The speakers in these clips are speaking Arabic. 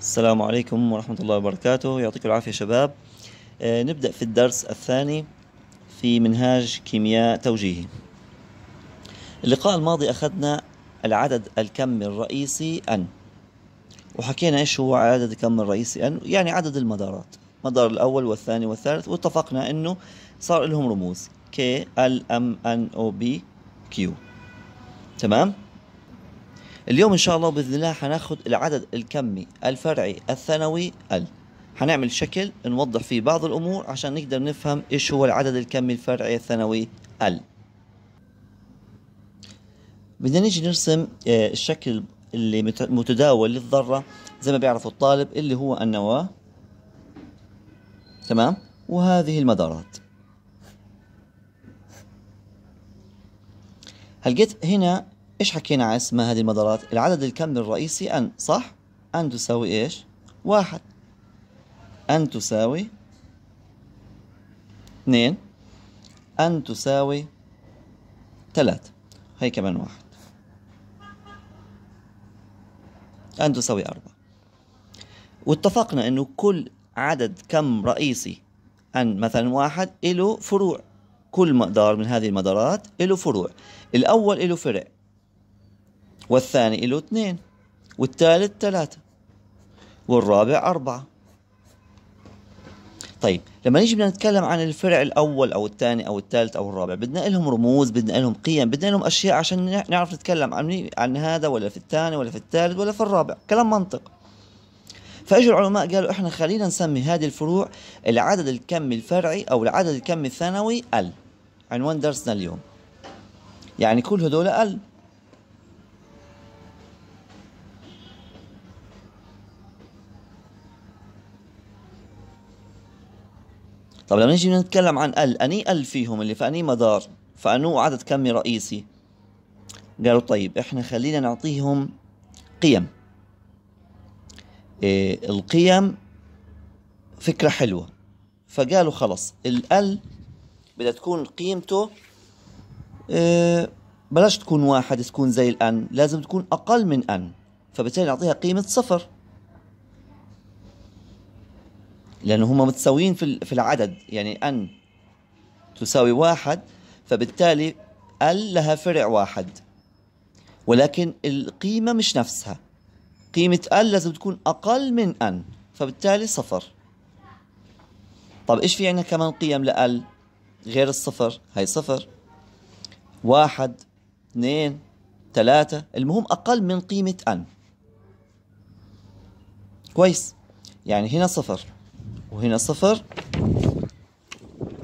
السلام عليكم ورحمة الله وبركاته يعطيكم العافية شباب آه، نبدأ في الدرس الثاني في منهاج كيمياء توجيهي اللقاء الماضي أخذنا العدد الكم الرئيسي N وحكينا إيش هو عدد الكم الرئيسي N يعني عدد المدارات مدار الأول والثاني والثالث واتفقنا أنه صار لهم رموز K L M N O B Q تمام؟ اليوم ان شاء الله باذن الله حناخذ العدد الكمي الفرعي الثانوي ال حنعمل شكل نوضح فيه بعض الامور عشان نقدر نفهم ايش هو العدد الكمي الفرعي الثانوي ال بدنا نيجي نرسم آه، الشكل اللي متداول للذره زي ما بيعرفوا الطالب اللي هو النواه تمام وهذه المدارات هل جيت هنا إيش حكينا عن اسمها هذه المدارات العدد الكم الرئيسي أن صح أن تساوي إيش واحد أن تساوي اثنين أن تساوي ثلاثة هي كمان واحد أن تساوي أربعة واتفقنا أنه كل عدد كم رئيسي أن مثلا واحد له فروع كل مقدار من هذه المدارات له فروع الأول له فرع والثاني له اثنين والثالث ثلاثة والرابع أربعة طيب لما نيجي بدنا نتكلم عن الفرع الأول أو الثاني أو الثالث أو الرابع بدنا لهم رموز بدنا لهم قيم بدنا لهم أشياء عشان نعرف نتكلم عن عن هذا ولا في الثاني ولا في الثالث ولا في الرابع كلام منطق فاجوا العلماء قالوا احنا خلينا نسمي هذه الفروع العدد الكمي الفرعي او العدد الكمي الثانوي ال عنوان درسنا اليوم يعني كل هدول ال طب لما نجي نتكلم عن ال اني ال فيهم اللي فاني مدار فانو عدد كمي رئيسي قالوا طيب احنا خلينا نعطيهم قيم إيه القيم فكرة حلوة فقالوا خلص ال بدها تكون قيمته إيه بلاش تكون واحد تكون زي الان لازم تكون اقل من ان فبالتالي نعطيها قيمة صفر لأنه هم متساويين في العدد يعني أن تساوي واحد فبالتالي ال لها فرع واحد ولكن القيمة مش نفسها قيمة ال لازم تكون أقل من أن فبالتالي صفر طب إيش في عنا كمان قيم لال غير الصفر هاي صفر واحد اثنين ثلاثة المهم أقل من قيمة أن كويس يعني هنا صفر وهنا صفر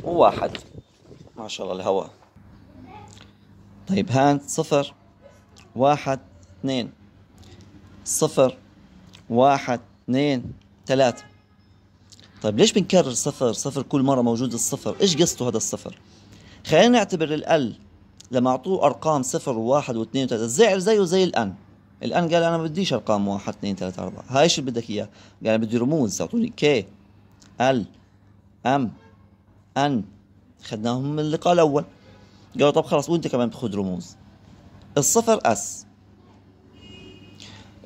وواحد ما شاء الله الهواء طيب هان صفر واحد اثنين صفر واحد اثنين ثلاثة طيب ليش بنكرر صفر صفر كل مرة موجود الصفر ايش قصته هذا الصفر خلينا نعتبر الال لما اعطوه ارقام صفر وواحد واثنين وثلاثة زعل زيه زي الان الان قال انا بديش ارقام واحد اثنين ثلاثة اربعة هاي ايش اللي بدك اياه قال انا بدي رموز اعطوني كي ال ام ان خدناهم من اللقاء الاول قالوا طب خلاص وانت كمان بخد رموز الصفر اس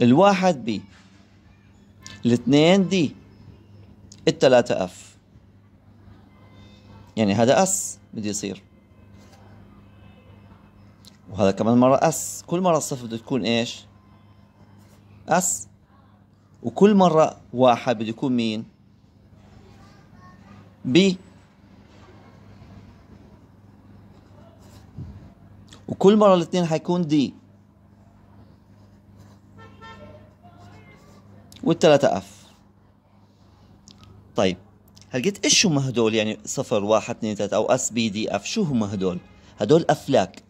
الواحد بي الاثنين دي الثلاثة اف يعني هذا اس بده يصير وهذا كمان مرة اس كل مرة الصفر بده تكون ايش اس وكل مرة واحد بده يكون مين ب وكل مرة الاثنين هيكون دي والثلاثة اف طيب هلقيت ايش هم هدول يعني صفر واحد اثنين ثلاثة او اس بي دي اف شو هم هدول هدول افلاك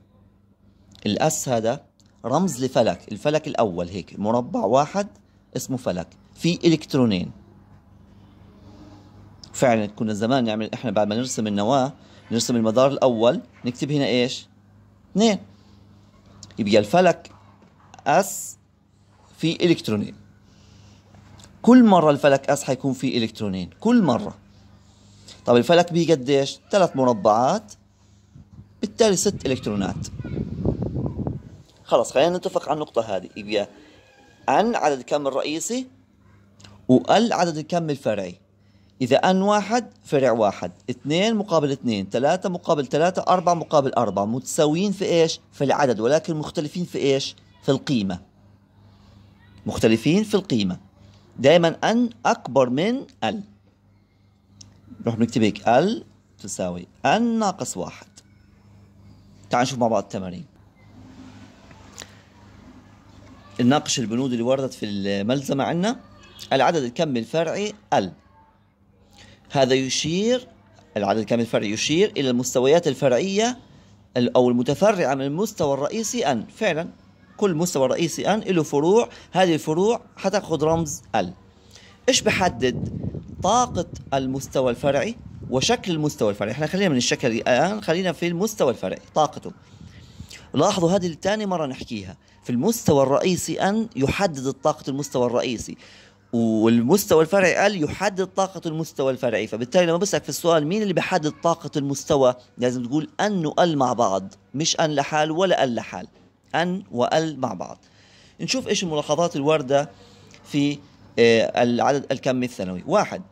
الاس هذا رمز لفلك الفلك الاول هيك مربع واحد اسمه فلك في الكترونين فعلا كنا زمان نعمل احنا بعد ما نرسم النواه نرسم المدار الاول نكتب هنا ايش؟ اثنين يبقى الفلك اس في الكترونين كل مرة الفلك اس حيكون في الكترونين كل مرة طب الفلك بي قديش؟ ثلاث مربعات بالتالي ست الكترونات خلص خلينا نتفق على النقطة هذه يبقى عن عدد الكم الرئيسي وال عدد الكم الفرعي إذا أن واحد فرع واحد اثنين مقابل اثنين ثلاثة مقابل ثلاثة أربعة مقابل أربعة متساويين في إيش؟ في العدد ولكن مختلفين في إيش؟ في القيمة مختلفين في القيمة دائما أن أكبر من ال نروح بنكتب هيك ال تساوي أن ناقص واحد تعال نشوف مع بعض التمارين نناقش البنود اللي وردت في الملزمة عنا العدد الكمي الفرعي ال هذا يشير العدد الكامل الفرعي يشير إلى المستويات الفرعية أو المتفرعة من المستوى الرئيسي أن فعلا كل مستوى رئيسي أن له فروع هذه الفروع حتأخذ رمز ال إيش بحدد طاقة المستوى الفرعي وشكل المستوى الفرعي احنا خلينا من الشكل الآن خلينا في المستوى الفرعي طاقته لاحظوا هذه الثاني مرة نحكيها في المستوى الرئيسي أن يحدد طاقة المستوى الرئيسي والمستوى الفرعي قال يحدد طاقة المستوى الفرعي فبالتالي لما بسألك في السؤال مين اللي بيحدد طاقة المستوى لازم تقول أن وأل مع بعض مش أن لحال ولا أل لحال أن وأل مع بعض نشوف إيش الملاحظات الواردة في آه، العدد الكمي الثانوي واحد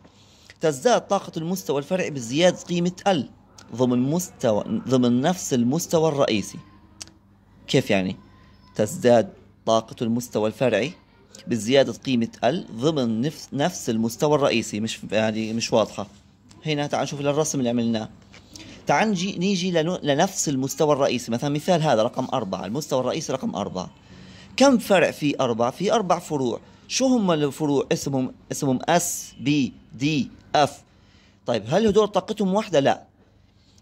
تزداد طاقة المستوى الفرعي بزيادة قيمة ال ضمن مستوى ضمن نفس المستوى الرئيسي كيف يعني تزداد طاقة المستوى الفرعي بزيادة قيمة ال ضمن نفس المستوى الرئيسي مش يعني مش واضحة هنا تعال نشوف الرسم اللي عملناه تعال نجي نيجي لنفس المستوى الرئيسي مثلا مثال هذا رقم أربعة المستوى الرئيسي رقم أربعة كم فرع في أربعة؟ في أربع فروع شو هم الفروع اسمهم اسمهم اس بي دي اف طيب هل هدول طاقتهم واحدة؟ لا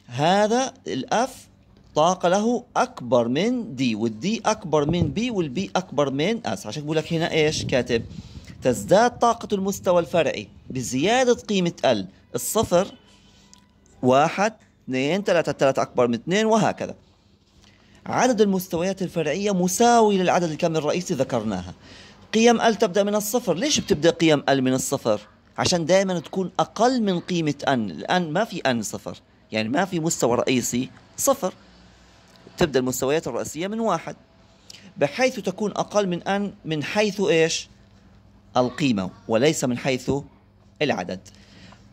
هذا الاف الطاقة له أكبر من دي والدي أكبر من بي والبي أكبر من أس عشان بقول لك هنا إيش كاتب تزداد طاقة المستوى الفرعي بزيادة قيمة ال الصفر واحد اثنين ثلاثة ثلاثة أكبر من اثنين وهكذا عدد المستويات الفرعية مساوي للعدد الكم الرئيسي ذكرناها قيم ال تبدأ من الصفر ليش بتبدأ قيم ال من الصفر عشان دائما تكون أقل من قيمة ان الآن ما في ان صفر يعني ما في مستوى رئيسي صفر تبدا المستويات الرئيسيه من واحد بحيث تكون اقل من ان من حيث ايش؟ القيمه وليس من حيث العدد.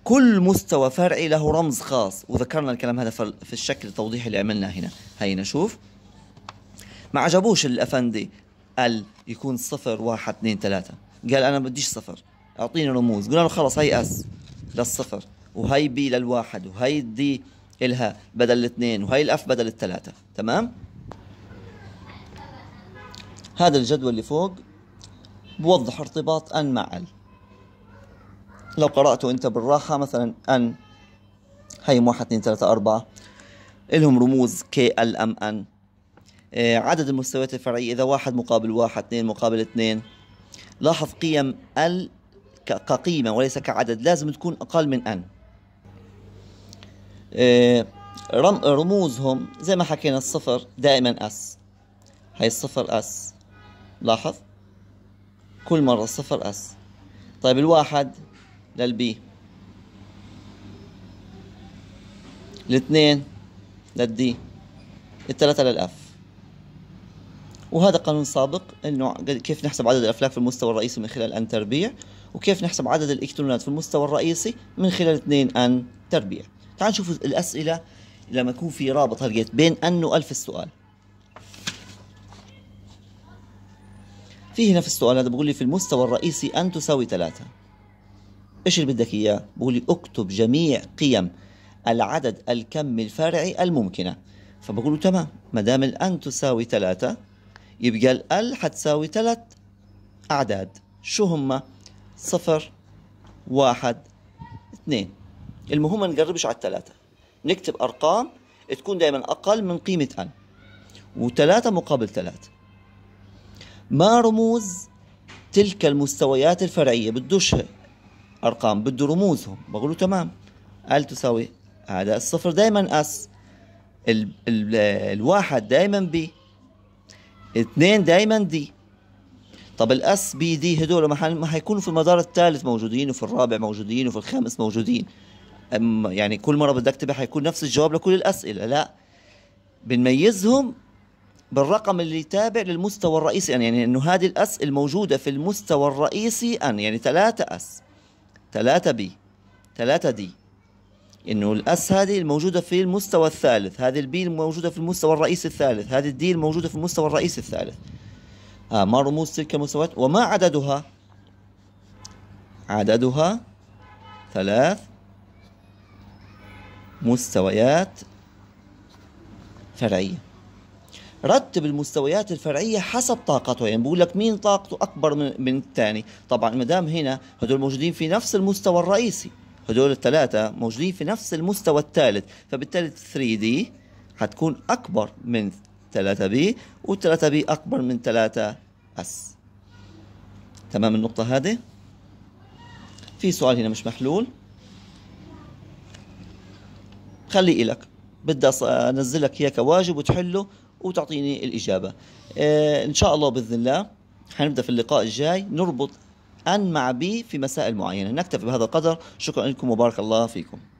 كل مستوى فرعي له رمز خاص وذكرنا الكلام هذا في الشكل التوضيحي اللي عملناه هنا هينا شوف ما عجبوش الافندي قال يكون صفر واحد اثنين ثلاثة قال انا بديش صفر اعطيني رموز قلنا له خلص هي اس للصفر وهي بي للواحد وهي دي الها بدل الاثنين وهي الاف بدل الثلاثة تمام هذا الجدول اللي فوق بوضح ارتباط ان مع ال لو قرأته انت بالراحة مثلا ان هي واحد اثنين ثلاثة أربعة إلهم رموز كي ال ام ان عدد المستويات الفرعية إذا واحد مقابل واحد اثنين مقابل اثنين لاحظ قيم ال كقيمة وليس كعدد لازم تكون أقل من ان آه، رموزهم زي ما حكينا الصفر دائما اس هاي الصفر اس لاحظ كل مرة صفر اس طيب الواحد للبي الاثنين للدي الثلاثة للأف وهذا قانون سابق انه كيف نحسب عدد الافلاك في المستوى الرئيسي من خلال ان تربيع وكيف نحسب عدد الالكترونات في المستوى الرئيسي من خلال اثنين ان تربيع تعال نشوف الأسئلة لما يكون في رابط هالقيت بين أن وألف السؤال فيه نفس السؤال هذا بقول لي في المستوى الرئيسي أن تساوي ثلاثة إيش اللي بدك إياه؟ بقول لي أكتب جميع قيم العدد الكم الفرعي الممكنة فبقول له تمام ما دام الأن تساوي ثلاثة يبقى الأل حتساوي ثلاث أعداد شو هم صفر واحد اثنين المهم ما نقربش على الثلاثة نكتب أرقام تكون دائما أقل من قيمة أن وثلاثة مقابل ثلاثة ما رموز تلك المستويات الفرعية بدوش أرقام بده رموزهم بقول تمام ال تساوي هذا الصفر دائما اس ال ال الواحد دائما بي اثنين دائما دي طب الاس بي دي هدول ما حيكونوا في المدار الثالث موجودين وفي الرابع موجودين وفي الخامس موجودين يعني كل مره بدك تبقى حيكون نفس الجواب لكل الاسئله لا بنميزهم بالرقم اللي تابع للمستوى الرئيسي ان يعني, يعني انه هذه الاس الموجوده في المستوى الرئيسي ان يعني ثلاثة اس ثلاثة بي ثلاثة دي انه الاس هذه الموجوده في المستوى الثالث هذه البي الموجوده في المستوى الرئيسي الثالث هذه الدي الموجوده في المستوى الرئيسي الثالث آه ما رموز تلك المستويات وما عددها عددها ثلاث مستويات فرعية رتب المستويات الفرعية حسب طاقته يعني بقول لك مين طاقته أكبر من الثاني طبعا ما دام هنا هدول موجودين في نفس المستوى الرئيسي هدول الثلاثة موجودين في نفس المستوى الثالث فبالتالي 3 دي هتكون أكبر من 3 بي و3 بي أكبر من 3 اس تمام النقطة هذه في سؤال هنا مش محلول خلي إلك بدي أنزلك إياه كواجب وتحله وتعطيني الإجابة آه، إن شاء الله بإذن الله حنبدأ في اللقاء الجاي نربط أن مع بي في مسائل معينة نكتفي بهذا القدر شكرا لكم وبارك الله فيكم